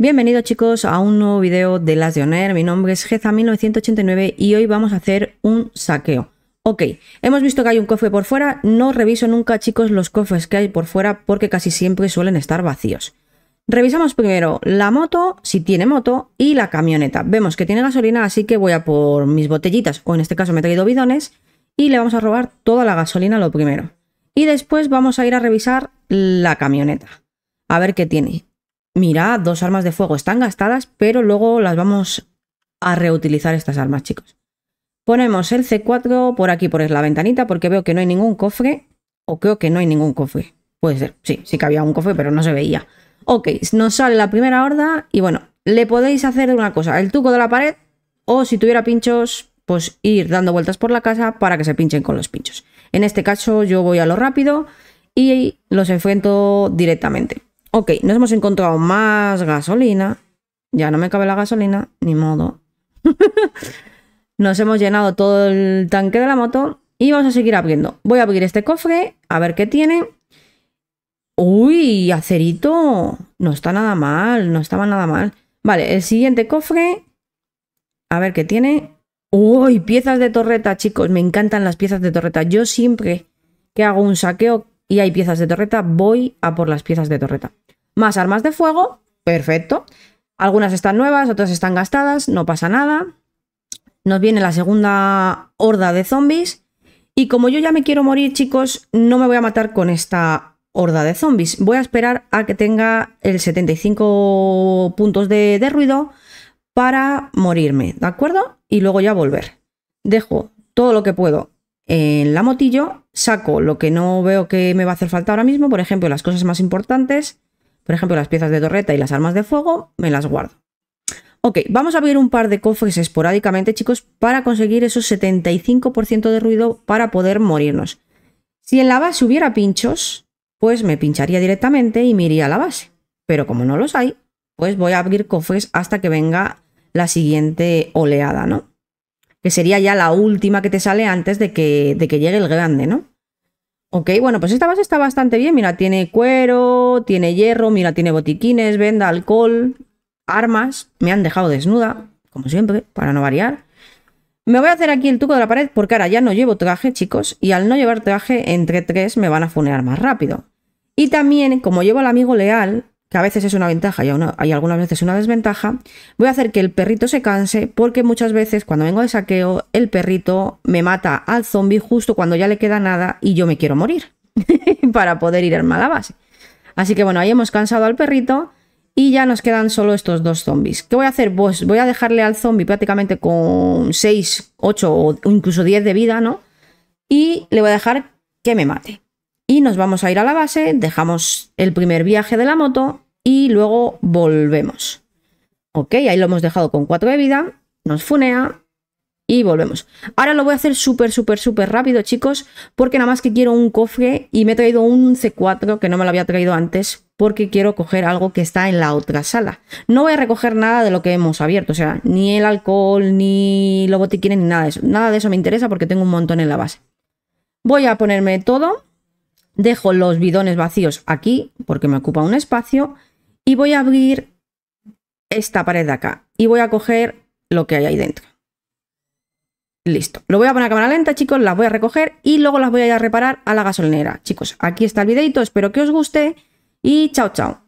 Bienvenidos chicos a un nuevo video de Las de Honor. mi nombre es jeza 1989 y hoy vamos a hacer un saqueo. Ok, hemos visto que hay un cofre por fuera, no reviso nunca chicos los cofres que hay por fuera porque casi siempre suelen estar vacíos. Revisamos primero la moto, si tiene moto, y la camioneta. Vemos que tiene gasolina, así que voy a por mis botellitas, o en este caso me he traído bidones, y le vamos a robar toda la gasolina lo primero. Y después vamos a ir a revisar la camioneta, a ver qué tiene mirad, dos armas de fuego están gastadas, pero luego las vamos a reutilizar estas armas, chicos. Ponemos el C4 por aquí, por la ventanita, porque veo que no hay ningún cofre, o creo que no hay ningún cofre. Puede ser, sí, sí que había un cofre, pero no se veía. Ok, nos sale la primera horda y bueno, le podéis hacer una cosa, el tuco de la pared, o si tuviera pinchos, pues ir dando vueltas por la casa para que se pinchen con los pinchos. En este caso yo voy a lo rápido y los enfrento directamente. Ok, nos hemos encontrado más gasolina. Ya no me cabe la gasolina, ni modo. nos hemos llenado todo el tanque de la moto y vamos a seguir abriendo. Voy a abrir este cofre, a ver qué tiene. ¡Uy, acerito! No está nada mal, no estaba nada mal. Vale, el siguiente cofre. A ver qué tiene. ¡Uy, piezas de torreta, chicos! Me encantan las piezas de torreta. Yo siempre que hago un saqueo y hay piezas de torreta, voy a por las piezas de torreta. Más armas de fuego, perfecto. Algunas están nuevas, otras están gastadas, no pasa nada. Nos viene la segunda horda de zombies. Y como yo ya me quiero morir, chicos, no me voy a matar con esta horda de zombies. Voy a esperar a que tenga el 75 puntos de, de ruido para morirme, ¿de acuerdo? Y luego ya volver. Dejo todo lo que puedo en la motillo, saco lo que no veo que me va a hacer falta ahora mismo, por ejemplo, las cosas más importantes, por ejemplo, las piezas de torreta y las armas de fuego, me las guardo. Ok, vamos a abrir un par de cofres esporádicamente, chicos, para conseguir esos 75% de ruido para poder morirnos. Si en la base hubiera pinchos, pues me pincharía directamente y me iría a la base. Pero como no los hay, pues voy a abrir cofres hasta que venga la siguiente oleada, ¿no? sería ya la última que te sale antes de que, que llegue el grande, ¿no? Ok, bueno, pues esta base está bastante bien. Mira, tiene cuero, tiene hierro, mira, tiene botiquines, venda, alcohol, armas. Me han dejado desnuda, como siempre, para no variar. Me voy a hacer aquí el tuco de la pared porque ahora ya no llevo traje, chicos. Y al no llevar traje, entre tres me van a funear más rápido. Y también, como llevo al amigo leal, que a veces es una ventaja y, algunas veces una desventaja, voy a hacer que el perrito se canse porque muchas veces cuando vengo de saqueo el perrito me mata al zombie justo cuando ya le queda nada y yo me quiero morir para poder ir a la base. Así que bueno, ahí hemos cansado al perrito y ya nos quedan solo estos dos zombies. ¿Qué voy a hacer? Pues voy a dejarle al zombie prácticamente con 6, 8 o incluso 10 de vida, ¿no? Y le voy a dejar que me mate y nos vamos a ir a la base, dejamos el primer viaje de la moto y luego volvemos. Ok, ahí lo hemos dejado con 4 de vida, nos funea y volvemos. Ahora lo voy a hacer súper, súper, súper rápido, chicos, porque nada más que quiero un cofre y me he traído un C4 que no me lo había traído antes porque quiero coger algo que está en la otra sala. No voy a recoger nada de lo que hemos abierto, o sea, ni el alcohol, ni los botiquines, ni nada de eso. Nada de eso me interesa porque tengo un montón en la base. Voy a ponerme todo Dejo los bidones vacíos aquí porque me ocupa un espacio y voy a abrir esta pared de acá y voy a coger lo que hay ahí dentro. Listo. Lo voy a poner a cámara lenta, chicos, las voy a recoger y luego las voy a ir a reparar a la gasolinera. Chicos, aquí está el videito, espero que os guste y chao, chao.